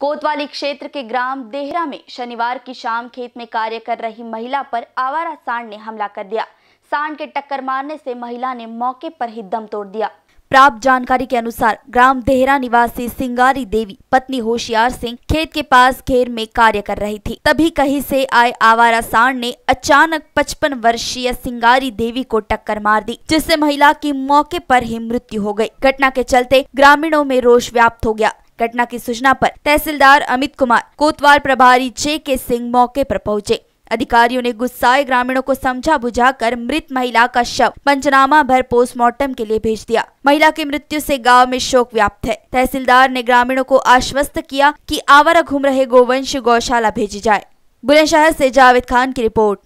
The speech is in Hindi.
कोतवाली क्षेत्र के ग्राम देहरा में शनिवार की शाम खेत में कार्य कर रही महिला पर आवारा सांड ने हमला कर दिया सांड के टक्कर मारने से महिला ने मौके पर ही दम तोड़ दिया प्राप्त जानकारी के अनुसार ग्राम देहरा निवासी सिंगारी देवी पत्नी होशियार सिंह खेत के पास घेर में कार्य कर रही थी तभी कहीं से आए आवारा सांड ने अचानक 55 वर्षीय सिंगारी देवी को टक्कर मार दी जिससे महिला की मौके पर ही मृत्यु हो गई घटना के चलते ग्रामीणों में रोष व्याप्त हो गया घटना की सूचना पर तहसीलदार अमित कुमार कोतवाल प्रभारी जे के सिंह मौके पर पहुंचे अधिकारियों ने गुस्साए ग्रामीणों को समझा बुझाकर मृत महिला का शव पंचनामा भर पोस्टमार्टम के लिए भेज दिया महिला की मृत्यु से गांव में शोक व्याप्त है तहसीलदार ने ग्रामीणों को आश्वस्त किया कि आवारा घूम रहे गोवंश गौशाला भेजी जाए बुलंदशहर से जावेद खान की रिपोर्ट